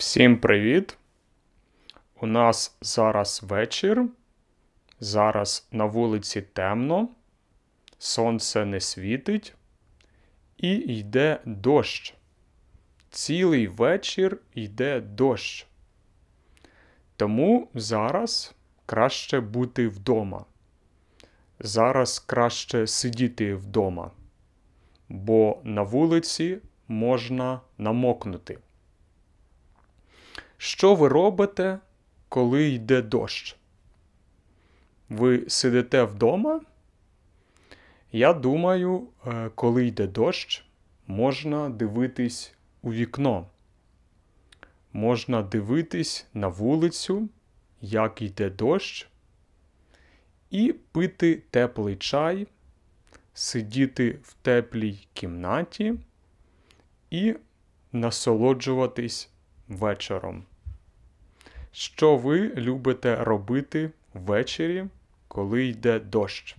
Всім привіт! У нас зараз вечір. Зараз на вулиці темно, сонце не світить і йде дощ. Цілий вечір йде дощ. Тому зараз краще бути вдома. Зараз краще сидіти вдома, бо на вулиці можна намокнути. Що ви робите, коли йде дощ? Ви сидите вдома? Я думаю, е, коли йде дощ, можна дивитись у вікно. Можна дивитись на вулицю, як йде дощ, і пити теплий чай, сидіти в теплій кімнаті і насолоджуватись вечором. Що ви любите робити ввечері, коли йде дощ?